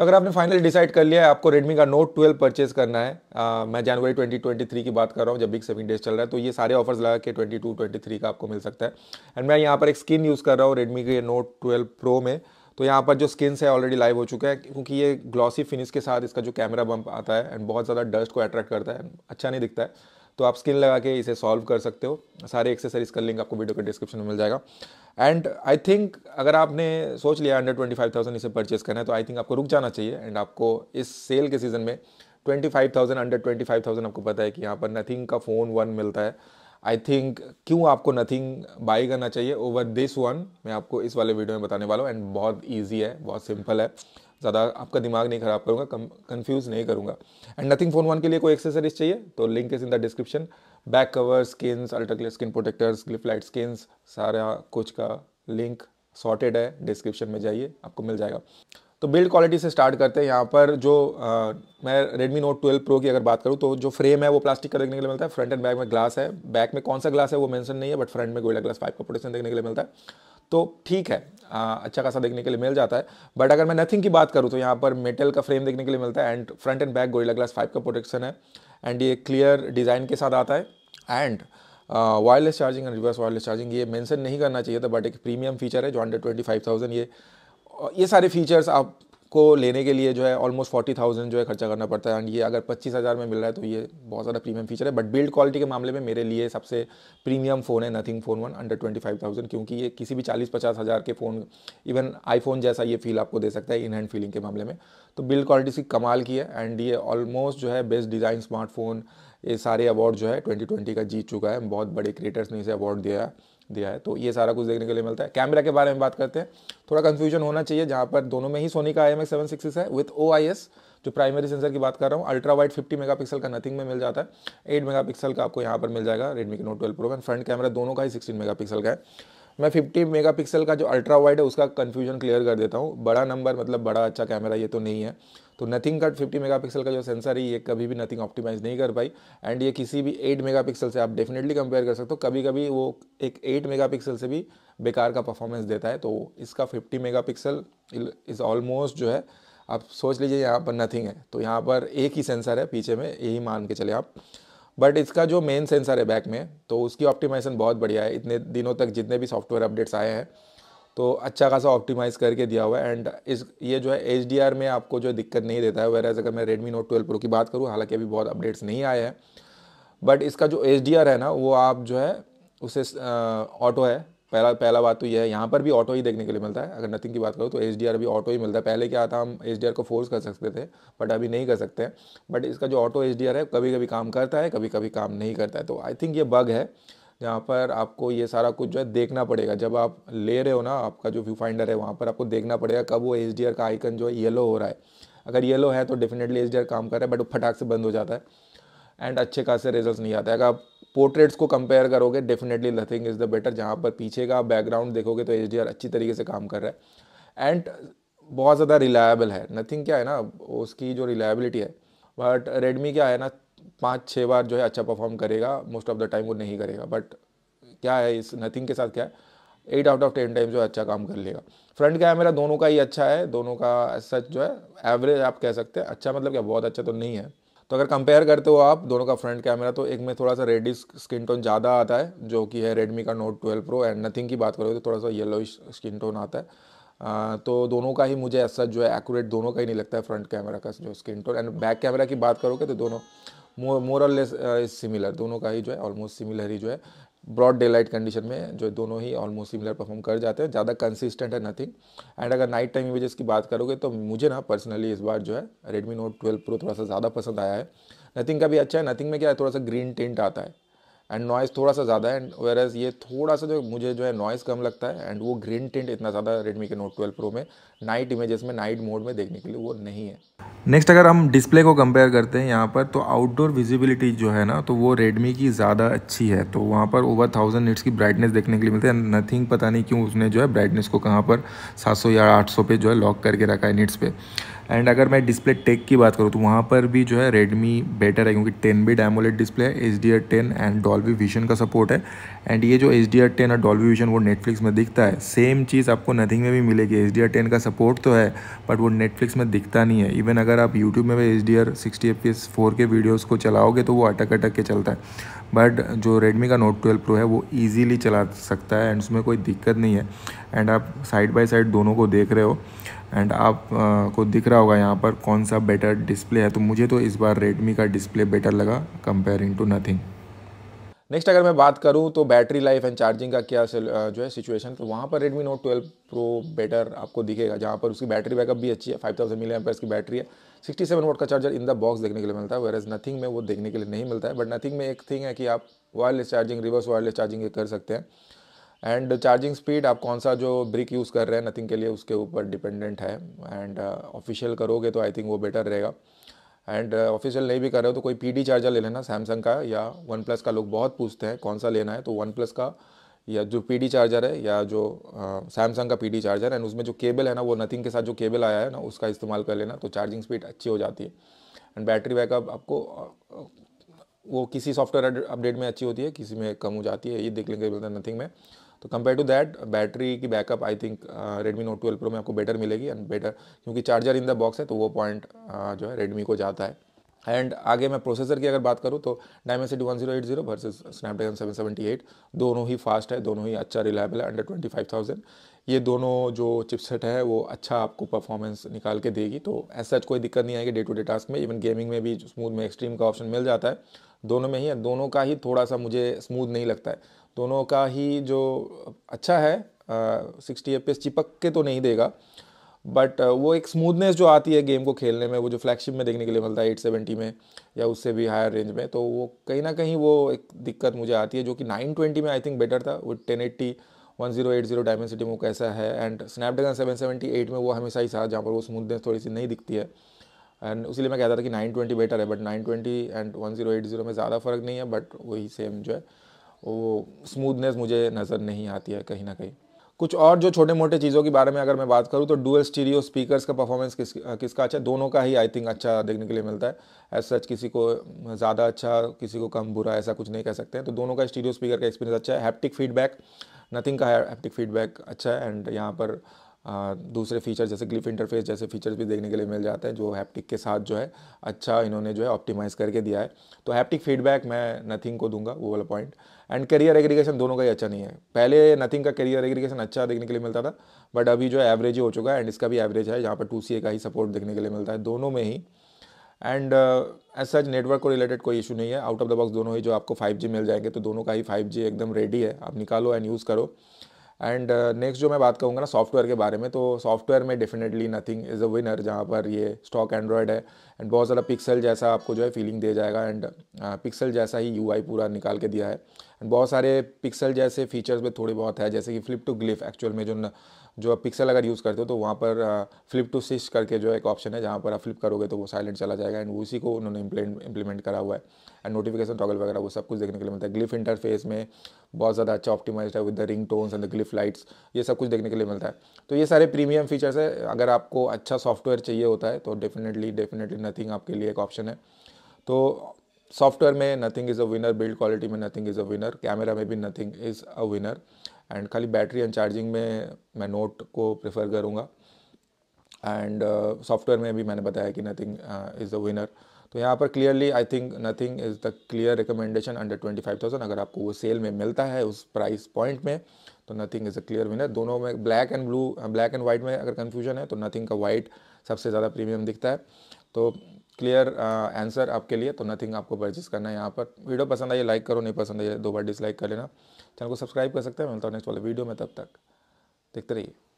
तो अगर आपने फाइनली डिसाइड कर लिया है आपको रेडमी का नोट 12 परचेज करना है आ, मैं जनवरी 2023 की बात कर रहा हूँ जब बिग सेविंग डेज चल रहा है तो ये सारे ऑफर्स लगा के 22, 23 का आपको मिल सकता है एंड मैं यहाँ पर एक स्किन यूज़ कर रहा हूँ रेडमी के नोट ट्वेल्व प्रो में तो यहाँ पर जो स्किन्स है ऑलरेडी लाइव हो चुका है क्योंकि ये ग्लॉसी फिनिश के साथ इसका जो कैमरा बम्प आता है एंड बहुत ज़्यादा डस्ट को अट्रैक्ट करता है अच्छा नहीं दिखता है तो आप स्किन लगा के इसे सॉल्व कर सकते हो सारे एक्सेसरीज का लिंक आपको वीडियो के डिस्क्रिप्शन में मिल जाएगा एंड आई थिंक अगर आपने सोच लिया अंडर ट्वेंटी फाइव थाउजेंड इसे परचेज करना है तो आई थिंक आपको रुक जाना चाहिए एंड आपको इस सेल के सीज़न में twenty five thousand under twenty five thousand आपको पता है कि यहाँ पर नथिंग का फ़ोन वन मिलता है आई थिंक क्यों आपको नथिंग बाई करना चाहिए ओवर दिस वन मैं आपको इस वाले वीडियो में बताने वाला हूँ एंड बहुत ईजी है बहुत सिंपल है ज़्यादा आपका दिमाग नहीं ख़राब करूँगा कन्फ्यूज़ नहीं करूँगा एंड नथिंग फ़ोन वन के लिए कोई एक्सेसरीज चाहिए तो link is in the description back cover skins ultra skin protectors glyph light skins सारा कुछ का लिंक सॉर्टेड है डिस्क्रिप्शन में जाइए आपको मिल जाएगा तो बिल्ड क्वालिटी से स्टार्ट करते हैं यहाँ पर जो आ, मैं Redmi Note 12 Pro की अगर बात करूँ तो जो फ्रेम है वो प्लास्टिक का देखने के लिए मिलता है फ्रंट एंड बैक में ग्लास है बैक में कौन सा ग्लास है वो मेंशन नहीं है बट फ्रंट में गोल्डा ग्लास फाइव का प्रोटेक्शन देखने के लिए मिलता है तो ठीक है आ, अच्छा खासा देखने के लिए मिल जाता है बट अगर मैं नथिंग की बात करूँ तो यहाँ पर मेटल का फ्रेम देखने के लिए मिलता है and front and back Gorilla glass five का प्रोटेक्शन है एंड ये क्लियर डिज़ाइन के साथ आता है and wireless charging and reverse wireless charging ये मेंशन नहीं करना चाहिए था बट एक प्रीमियम फीचर है जो अंडर ट्वेंटी फाइव थाउजेंड ये ये सारे फीचर्स आपको लेने के लिए जो है ऑलमोस्ट फोर्टी थाउजेंड जो है खर्चा करना पड़ता है एंड ये अगर पच्चीस हज़ार में मिल रहा है तो ये बहुत ज़्यादा प्रीमियम फीचर है बट बिल्ड क्वालिटी के मामले में मेरे लिए सबसे प्रीमियम फ़ोन है Nothing phone one under twenty five thousand क्योंकि ये किसी भी चालीस पचास हज़ार के फ़ोन इवन आईफोन जैसा ये फील आपको दे सकता है इन हैंड फीलिंग के मामले में तो बिल्ड क्वालिटी इसकी कमाल की है एंड ये ऑलमोस्ट जो है बेस्ट डिज़ाइन स्मार्टफोन ये सारे अवार्ड जो है 2020 का जीत चुका है बहुत बड़े क्रिएटर्स ने इसे अवार्ड दिया दिया है तो ये सारा कुछ देखने के लिए मिलता है कैमरा के बारे में बात करते हैं थोड़ा कन्फ्यूजन होना चाहिए जहाँ पर दोनों में ही सोनी का आई एम है विथ ओ जो प्राइमरी सेंसर की बात कर रहा हूँ अल्ट्रा वाइड 50 मेगापिक्सल का नथिंग में मिल जाता है 8 मेगापिक्सल का आपको यहाँ पर मिल जाएगा रेडमी के Note 12 Pro and front camera दोनों का ही 16 मेगापिक्सल का है मैं 50 मेगापिक्सल का जो अल्ट्रा वाइड है उसका कन्फ्यूजन क्लियर कर देता हूँ बड़ा नंबर मतलब बड़ा अच्छा कैमरा ये तो नहीं है तो नथिंग का 50 मेगापिक्सल का जो सेंसर है ये कभी भी नथिंग ऑप्टिमाइज नहीं कर पाई एंड ये किसी भी 8 मेगापिक्सल से आप डेफिनेटली कंपेयर कर सकते हो कभी कभी वो एक 8 मेगापिक्सल से भी बेकार का परफॉर्मेंस देता है तो इसका 50 मेगापिक्सल इज़ ऑलमोस्ट जो है आप सोच लीजिए यहाँ पर नथिंग है तो यहाँ पर एक ही सेंसर है पीछे में यही मान के चले आप बट इसका जो मेन सेंसर है बैक में तो उसकी ऑप्टिमाइजेशन बहुत बढ़िया है इतने दिनों तक जितने भी सॉफ्टवेयर अपडेट्स आए हैं तो अच्छा खासा ऑप्टिमाइज़ करके दिया हुआ है एंड इस ये जो है एच में आपको जो दिक्कत नहीं देता है वेराज अगर मैं रेडमी नोट ट्वेल्व प्रो की बात करूँ हालांकि अभी बहुत अपडेट्स नहीं आए हैं बट इसका जो एच है ना वो आप जो है उसे ऑटो है पहला पहला बात तो यह है यहाँ पर भी ऑटो ही देखने के लिए मिलता है अगर नथिंग की बात करो तो एच डी आर भी ऑटो ही मिलता है पहले क्या था हम एच डी आर को फोर्स कर सकते थे बट अभी नहीं कर सकते बट इसका जो ऑटो एच डी आर है कभी कभी काम करता है कभी कभी काम नहीं करता है तो आई थिंक ये बग है जहाँ पर आपको ये सारा कुछ जो है देखना पड़ेगा जब आप ले रहे हो ना आपका जो व्यू फाइंडर है वहाँ पर आपको देखना पड़ेगा कब वो एच डी आर का आइकन जो है येलो हो रहा है अगर येलो है तो डेफिनेटली एच डी आर काम कर रहा है बट वो फटाक से बंद हो जाता है एंड अच्छे खासे रिजल्ट नहीं आते अगर आप पोर्ट्रेट्स को कंपेयर करोगे definitely Nothing is the better जहाँ पर पीछे का बैकग्राउंड देखोगे तो एच अच्छी तरीके से काम कर रहा है एंड बहुत ज़्यादा रिलायबल है नथिंग क्या है ना उसकी जो रिलायबिलिटी है बट रेडमी क्या है ना पाँच छः बार जो है अच्छा परफॉर्म करेगा मोस्ट ऑफ द टाइम वो नहीं करेगा बट क्या है इस नथिंग के साथ क्या है eight out of ten time जो है अच्छा काम कर लेगा फ्रंट कैमरा दोनों का ही अच्छा है दोनों का सच जो है एवरेज आप कह सकते हैं अच्छा मतलब क्या बहुत अच्छा तो नहीं है तो अगर कंपेयर करते हो आप दोनों का फ्रंट कैमरा तो एक में थोड़ा सा रेडी स्किन टोन ज़्यादा आता है जो कि है रेडमी का Note twelve Pro and Nothing की बात करोगे तो थोड़ा सा येलो स्किन टोन आता है आ, तो दोनों का ही मुझे ऐसा जो है एक्यूरेट दोनों का ही नहीं लगता है फ्रंट कैमरा का जो screen tone and back camera की बात करोगे तो दोनों मोर और लेस सिमिलर दोनों का ही जो है ऑलमोस्ट सिमिलर ही जो है ब्रॉड डे लाइट कंडीशन में जो दोनों ही ऑलमोस्ट सिमिलर परफॉर्म कर जाते हैं ज़्यादा कंसिस्टेंट है नथिंग एंड अगर नाइट टाइम इमेजेस की बात करोगे तो मुझे ना पर्सनली इस बार जो है रेडमी नोट ट्वेल्व प्रो थोड़ा सा ज़्यादा पसंद आया है नथिंग का भी अच्छा है नथिंग में क्या है थोड़ा सा ग्रीन टेंट आता है एंड नॉइज़ थोड़ा सा ज़्यादा है एंड एज ये थोड़ा सा जो मुझे जो है नॉइज़ कम लगता है एंड वो ग्रीन टेंट इतना ज़्यादा रेडमी के नोट 12 प्रो में नाइट इमेजेस में नाइट मोड में देखने के लिए वो नहीं है नेक्स्ट अगर हम डिस्प्ले को कंपेयर करते हैं यहाँ पर तो आउटडोर विजिबिलिटी जो है ना तो वो रेडमी की ज़्यादा अच्छी है तो वहाँ पर ओवर थाउजेंड निट्स की ब्राइटनेस देखने के लिए मिलती है नथिंग पता नहीं क्यों उसने जो है ब्राइटनेस को कहाँ पर सात या आठ पे जो है लॉक करके रखा है निट्स पर एंड अगर मैं डिस्प्ले टेक की बात करूँ तो वहाँ पर भी जो है रेडमी बेटर है क्योंकि टेन बी डैमोलेट डिस्प्ले है H D R ten and Dolby vision का सपोर्ट है एंड ये जो एच डी आर टेन और डॉल्वी विजन वो नेटफ्लिक्स में दिखता है सेम चीज़ आपको नथिंग में भी मिलेगी एच डी आर टेन का सपोर्ट तो है बट वो नेटफ्लिक्स में दिखता नहीं है इवन अगर आप यूट्यूब में भी H D R sixty F P S four K videos को चलाओगे तो वो अटक अटक के चलता है बट जो रेडमी का नोट 12 प्रो है वो ईजीली चला सकता है एंड उसमें कोई दिक्कत नहीं है एंड आप साइड बाय साइड दोनों को देख रहे हो एंड आप आ, को दिख रहा होगा यहाँ पर कौन सा बेटर डिस्प्ले है तो मुझे तो इस बार रेडमी का डिस्प्ले बेटर लगा कंपेयरिंग टू नथिंग नेक्स्ट अगर मैं बात करूँ तो बैटरी लाइफ एंड चार्जिंग का क्या जो है सिचुएशन तो वहाँ पर Redmi Note 12 Pro बेटर आपको दिखेगा जहाँ पर उसकी बैटरी बैकअप भी अच्छी है फाइव थाउजेंड मिली की बैटरी है सिक्सटी सेवन वोट का चार्जर इन द बॉक्स देखने के लिए मिलता है एज नथिंग में वो देखने के लिए नहीं मिलता है बट नथिंग में एक थिंग है कि आप wireless charging reverse wireless charging कर सकते हैं एंड चार्जिंग स्पीड आप कौन सा जो ब्रिक यूज़ कर रहे हैं नथिंग के लिए उसके ऊपर डिपेंडेंट है एंड ऑफिशियल uh, करोगे तो आई थिंक वो बेटर रहेगा एंड ऑफिशियल uh, नहीं भी कर रहे हो तो कोई पी चार्जर ले लेना सैमसंग का या वन प्लस का लोग बहुत पूछते हैं कौन सा लेना है तो वन प्लस का या जो पी चार्जर है या जो सैमसंग uh, का पी चार्जर एंड उसमें जो केबल है ना वो नथिंग के साथ जो केबल आया है ना उसका इस्तेमाल कर लेना तो चार्जिंग स्पीड अच्छी हो जाती है एंड बैटरी बैकअप आपको uh, वो किसी सॉफ्टवेयर अपडेट में अच्छी होती है किसी में कम हो जाती है ये देख लेंगे नथिंग में तो कंपेयर टू दैट बैटरी की backup I think Redmi Note twelve Pro में आपको बेटर मिलेगी एंड बेटर क्योंकि चार्जर इन द बॉक्स है तो वो पॉइंट uh, जो है रेडमी को जाता है एंड आगे मैं प्रोसेसर की अगर बात करूँ तो Dimensity one zero eight zero versus Snapdragon seven seventy eight दोनों ही फास्ट है दोनों ही अच्छा रिलायबल है अंडर ट्वेंटी फाइव थाउजेंड ये दोनों जो चिपसेट है वो अच्छा आपको परफॉर्मेंस निकाल के देगी तो ऐसा कोई दिक्कत नहीं आएगी डे टू डे टास्क में इवन गेमिंग में भी स्मूथ में एक्सट्रीम का ऑप्शन मिल जाता है दोनों में ही दोनों का ही थोड़ा सा मुझे स्मूथ नहीं लगता है दोनों का ही जो अच्छा है सिक्सटी एफ चिपक के तो नहीं देगा बट uh, वो एक स्मूथनेस जो आती है गेम को खेलने में वो जो फ्लैगशिप में देखने के लिए मिलता है एट सेवेंटी में या उससे भी हायर रेंज में तो वो कहीं ना कहीं वो एक दिक्कत मुझे आती है जो कि नाइन ट्वेंटी में आई थिंक बेटर था वो ten eighty one zero eight zero Dimensity में कैसा है and Snapdragon seven seventy eight में वो हमेशा ही साथ जहाँ पर वो स्मूथनेस थोड़ी सी नहीं दिखती है एंड उसीलिए मैं कहता था कि नाइन ट्वेंटी बेटर है but nine twenty and one zero eight zero में ज़्यादा फ़र्क नहीं है बट वही सेम जो है वो स्मूथनेस मुझे नज़र नहीं आती है कहीं ना कहीं कुछ और जो छोटे मोटे चीज़ों के बारे में अगर मैं बात करूँ तो डुअल स्टीरियो स्पीकर्स का परफॉर्मेंस किस किसका अच्छा दोनों का ही आई थिंक अच्छा देखने के लिए मिलता है एज सच किसी को ज़्यादा अच्छा किसी को कम बुरा ऐसा कुछ नहीं कह सकते हैं तो दोनों का स्टीरियो स्पीकर का एक्सपीरियंस अच्छा है हैप्टिक फीडबैक नथिंग का हैप्टिक फीडबैक अच्छा है एंड यहाँ पर दूसरे फीचर जैसे ग्लिफ इंटरफेस जैसे फीचर्स भी देखने के लिए मिल जाते हैं जो हैप्टिक के साथ जो है अच्छा इन्होंने जो है ऑप्टिमाइज़ करके दिया है तो हैप्टिक फीडबैक मैं नथिंग को दूंगा वो वाला पॉइंट एंड करियर एग्रीगेशन दोनों का ही अच्छा नहीं है पहले नथिंग का करियर एग्रीगेशन अच्छा देखने के लिए मिलता था बट अभी जो है एवरेज ही हो चुका है एंड इसका भी एवरेज है जहाँ पर टू का ही सपोर्ट देखने के लिए मिलता है दोनों में ही एंड एज सच नेटवर्क को रिलेटेड कोई इशू नहीं है आउट ऑफ द बॉक्स दोनों ही जो आपको 5G मिल जाएंगे तो दोनों का ही 5G एकदम रेडी है आप निकालो एंड यूज़ करो एंड नेक्स्ट uh, जो मैं बात करूँगा ना सॉफ्टवेयर के बारे में तो सॉफ्टवेयर में definitely Nothing is a winner जहाँ पर ये स्टॉक एंड्रॉयड है एंड बहुत ज़्यादा पिक्सल जैसा आपको जो है फीलिंग दे जाएगा एंड पिक्सल uh, जैसा ही यू पूरा निकाल के दिया है एंड बहुत सारे पिक्सल जैसे फीचर्स में थोड़े बहुत है जैसे कि फ्लिप टू ग्लिफ एक्चुअल में जो जो आप पिक्सल अगर यूज़ करते हो तो वहाँ पर फ्लिप टू सिस्ट करके जो एक ऑप्शन है जहाँ पर आप फ्लिप करोगे तो वो साइलेंट चला जाएगा एंड उसी को उन्होंने इंप्लीमेंट करा हुआ है एंड नोटिफिकेशन टॉगल वगैरह वो सब कुछ देखने के लिए मिलता है ग्लिफ इंटरफेस में बहुत ज़्यादा अच्छा ऑप्टिमाइज है with the ring tones and the glyph lights ये सब कुछ देखने के लिए मिलता है तो ये सारे प्रीमियम फीचर्स है अगर आपको अच्छा सॉफ्टवेयर चाहिए होता है तो डेफिनेटली डेफिनेटली नथिंग आपके लिए एक ऑप्शन है तो सॉफ्टवेयर में Nothing is a winner build quality में Nothing is a winner camera में भी Nothing is a winner and खाली बैटरी एंड चार्जिंग में मैं नोट को प्रेफर करूँगा एंड सॉफ्टवेयर uh, में भी मैंने बताया कि नथिंग इज़ द विनर तो यहाँ पर clearly I think Nothing is the clear recommendation under twenty five thousand अगर आपको वो सेल में मिलता है उस प्राइस पॉइंट में तो Nothing is a clear winner दोनों में black and blue black and white में अगर कन्फ्यूजन है तो नथिंग का वाइट सबसे ज़्यादा प्रीमियम दिखता है तो क्लियर आंसर uh, आपके लिए तो नथिंग आपको परचेज करना है यहाँ पर वीडियो पसंद आई लाइक करो नहीं पसंद आई दो बार डिसलाइक कर लेना चैनल को सब्सक्राइब कर सकते हैं मिलता हूँ नेक्स्ट वाले वीडियो में तब तक देखते रहिए